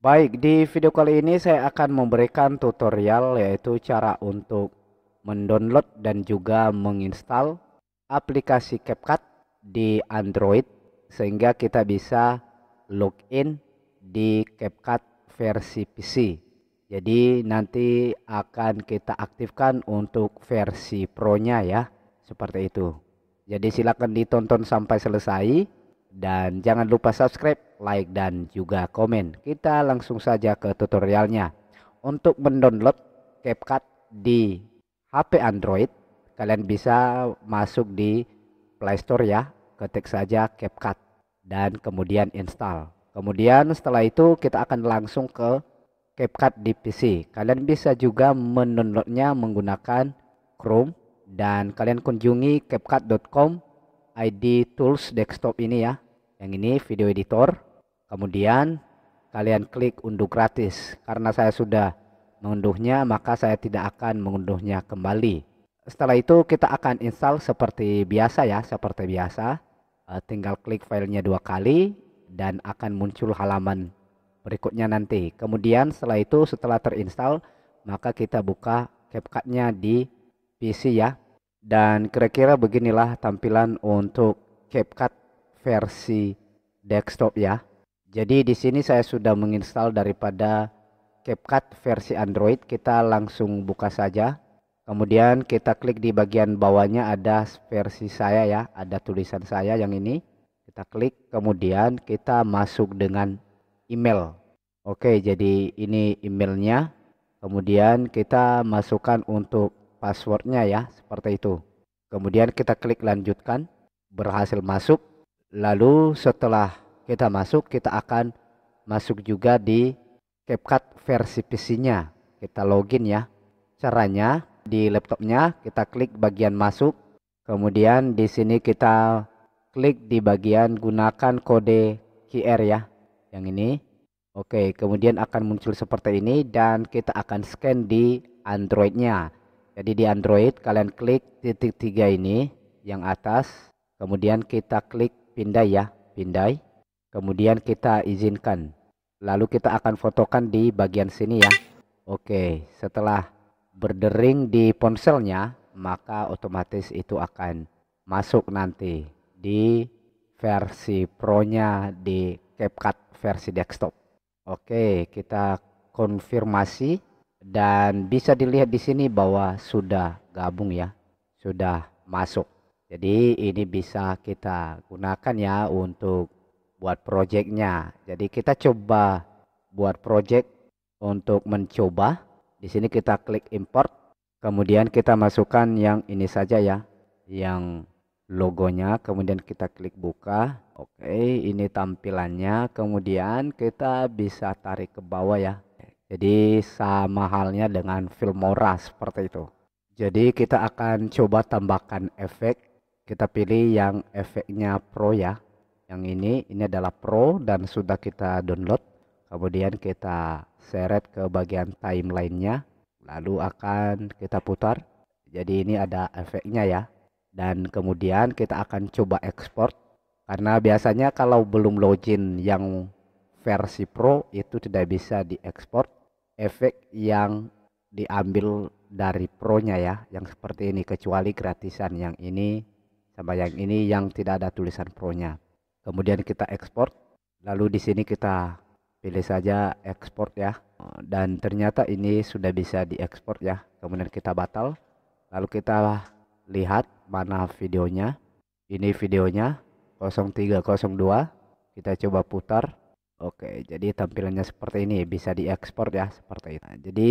Baik, di video kali ini saya akan memberikan tutorial yaitu cara untuk mendownload dan juga menginstal aplikasi CapCut di Android sehingga kita bisa login di CapCut versi PC. Jadi nanti akan kita aktifkan untuk versi Pro-nya ya, seperti itu. Jadi silakan ditonton sampai selesai. Dan jangan lupa subscribe, like, dan juga komen. Kita langsung saja ke tutorialnya. Untuk mendownload CapCut di HP Android, kalian bisa masuk di Play Store ya. Ketik saja CapCut dan kemudian install. Kemudian setelah itu kita akan langsung ke CapCut di PC. Kalian bisa juga mendownloadnya menggunakan Chrome dan kalian kunjungi capcut.com ID tools desktop ini ya yang ini video editor kemudian kalian klik unduh gratis karena saya sudah mengunduhnya maka saya tidak akan mengunduhnya kembali setelah itu kita akan install seperti biasa ya seperti biasa eh, tinggal klik filenya dua kali dan akan muncul halaman berikutnya nanti kemudian setelah itu setelah terinstall maka kita buka CapCutnya di PC ya dan kira-kira beginilah tampilan untuk CapCut versi desktop ya. Jadi di sini saya sudah menginstal daripada CapCut versi Android. Kita langsung buka saja. Kemudian kita klik di bagian bawahnya ada versi saya ya, ada tulisan saya yang ini. Kita klik, kemudian kita masuk dengan email. Oke, jadi ini emailnya. Kemudian kita masukkan untuk passwordnya ya seperti itu kemudian kita klik lanjutkan berhasil masuk lalu setelah kita masuk kita akan masuk juga di CapCut versi PC-nya kita login ya caranya di laptopnya kita klik bagian masuk kemudian di sini kita klik di bagian gunakan kode QR ya yang ini Oke kemudian akan muncul seperti ini dan kita akan scan di Android-nya. Jadi di Android kalian klik titik tiga ini yang atas, kemudian kita klik pindai ya, pindai. Kemudian kita izinkan. Lalu kita akan fotokan di bagian sini ya. Oke, setelah berdering di ponselnya, maka otomatis itu akan masuk nanti di versi Pro-nya di CapCut versi desktop. Oke, kita konfirmasi dan bisa dilihat di sini bahwa sudah gabung ya sudah masuk jadi ini bisa kita gunakan ya untuk buat projectnya jadi kita coba buat project untuk mencoba di sini kita klik import kemudian kita masukkan yang ini saja ya yang logonya kemudian kita klik buka oke ini tampilannya kemudian kita bisa tarik ke bawah ya jadi sama halnya dengan Filmora seperti itu. Jadi kita akan coba tambahkan efek. Kita pilih yang efeknya Pro ya. Yang ini, ini adalah Pro dan sudah kita download. Kemudian kita seret ke bagian timelinenya. Lalu akan kita putar. Jadi ini ada efeknya ya. Dan kemudian kita akan coba export. Karena biasanya kalau belum login yang versi Pro itu tidak bisa diekspor efek yang diambil dari pronya ya yang seperti ini kecuali gratisan yang ini sama yang ini yang tidak ada tulisan pronya kemudian kita ekspor lalu di sini kita pilih saja ekspor ya dan ternyata ini sudah bisa diekspor ya kemudian kita batal lalu kita lihat mana videonya ini videonya 0302 kita coba putar Oke, jadi tampilannya seperti ini, bisa diekspor ya seperti itu. Nah, jadi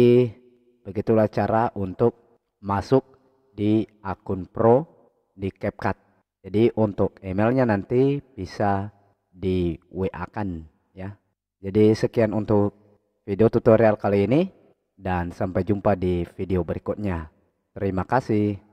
begitulah cara untuk masuk di akun Pro di CapCut. Jadi untuk emailnya nanti bisa di WA kan ya. Jadi sekian untuk video tutorial kali ini dan sampai jumpa di video berikutnya. Terima kasih.